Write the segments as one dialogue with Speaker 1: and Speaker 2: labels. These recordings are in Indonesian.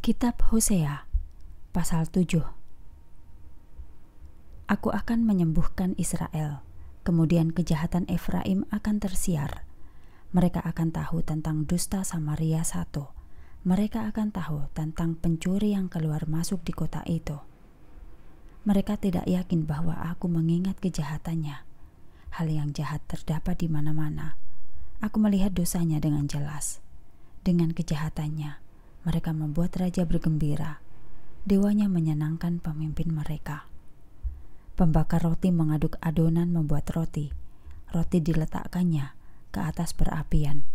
Speaker 1: Kitab Hosea pasal 7 Aku akan menyembuhkan Israel, kemudian kejahatan Efraim akan tersiar. Mereka akan tahu tentang dusta Samaria satu. Mereka akan tahu tentang pencuri yang keluar masuk di kota itu. Mereka tidak yakin bahwa aku mengingat kejahatannya. Hal yang jahat terdapat di mana-mana. Aku melihat dosanya dengan jelas, dengan kejahatannya mereka membuat raja bergembira. Dewanya menyenangkan pemimpin mereka. Pembakar roti mengaduk adonan membuat roti. Roti diletakkannya ke atas perapian.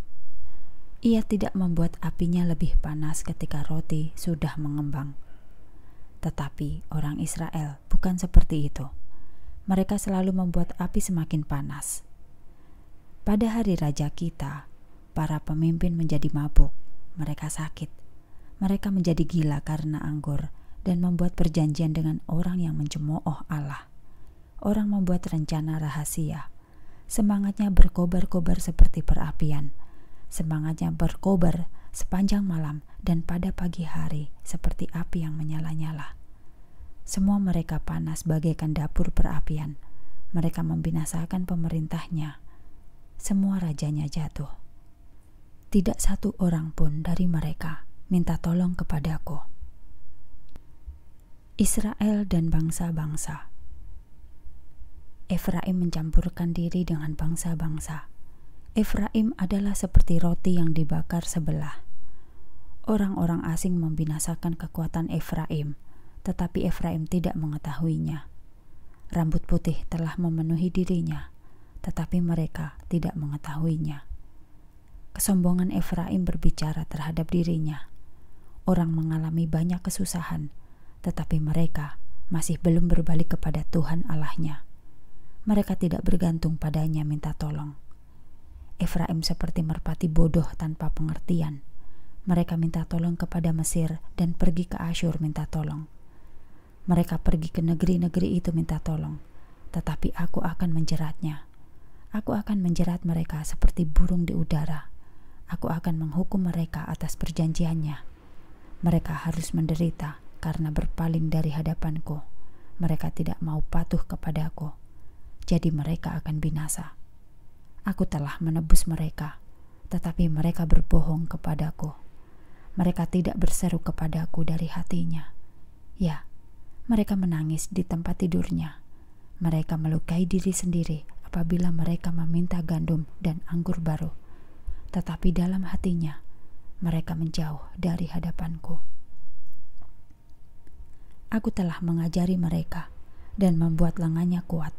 Speaker 1: Ia tidak membuat apinya lebih panas ketika roti sudah mengembang. Tetapi orang Israel bukan seperti itu. Mereka selalu membuat api semakin panas. Pada hari raja kita, para pemimpin menjadi mabuk, mereka sakit, mereka menjadi gila karena anggur dan membuat perjanjian dengan orang yang mencemooh Allah. Orang membuat rencana rahasia. Semangatnya berkobar-kobar seperti perapian. Semangatnya berkobar sepanjang malam dan pada pagi hari seperti api yang menyala-nyala. Semua mereka panas bagaikan dapur perapian. Mereka membinasakan pemerintahnya. Semua rajanya jatuh. Tidak satu orang pun dari mereka minta tolong kepadaku. Israel dan bangsa-bangsa. Efraim mencampurkan diri dengan bangsa-bangsa. Efraim adalah seperti roti yang dibakar sebelah. Orang-orang asing membinasakan kekuatan Efraim, tetapi Efraim tidak mengetahuinya. Rambut putih telah memenuhi dirinya, tetapi mereka tidak mengetahuinya. Kesombongan Efraim berbicara terhadap dirinya orang mengalami banyak kesusahan, tetapi mereka masih belum berbalik kepada Tuhan Allahnya. Mereka tidak bergantung padanya minta tolong. Efraim seperti merpati bodoh tanpa pengertian. Mereka minta tolong kepada Mesir dan pergi ke Asyur minta tolong. Mereka pergi ke negeri-negeri itu minta tolong, tetapi aku akan menjeratnya. Aku akan menjerat mereka seperti burung di udara. Aku akan menghukum mereka atas perjanjiannya. Mereka harus menderita karena berpaling dari hadapanku. Mereka tidak mau patuh kepadaku, jadi mereka akan binasa. Aku telah menebus mereka, tetapi mereka berbohong kepadaku. Mereka tidak berseru kepadaku dari hatinya. Ya, mereka menangis di tempat tidurnya. Mereka melukai diri sendiri apabila mereka meminta gandum dan anggur baru, tetapi dalam hatinya mereka menjauh dari hadapanku. Aku telah mengajari mereka dan membuat lengannya kuat,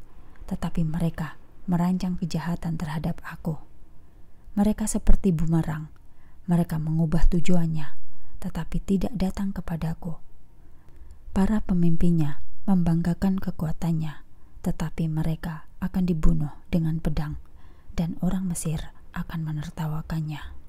Speaker 1: tetapi mereka merancang kejahatan terhadap aku. Mereka seperti bumerang, mereka mengubah tujuannya, tetapi tidak datang kepadaku. Para pemimpinnya membanggakan kekuatannya, tetapi mereka akan dibunuh dengan pedang, dan orang Mesir akan menertawakannya.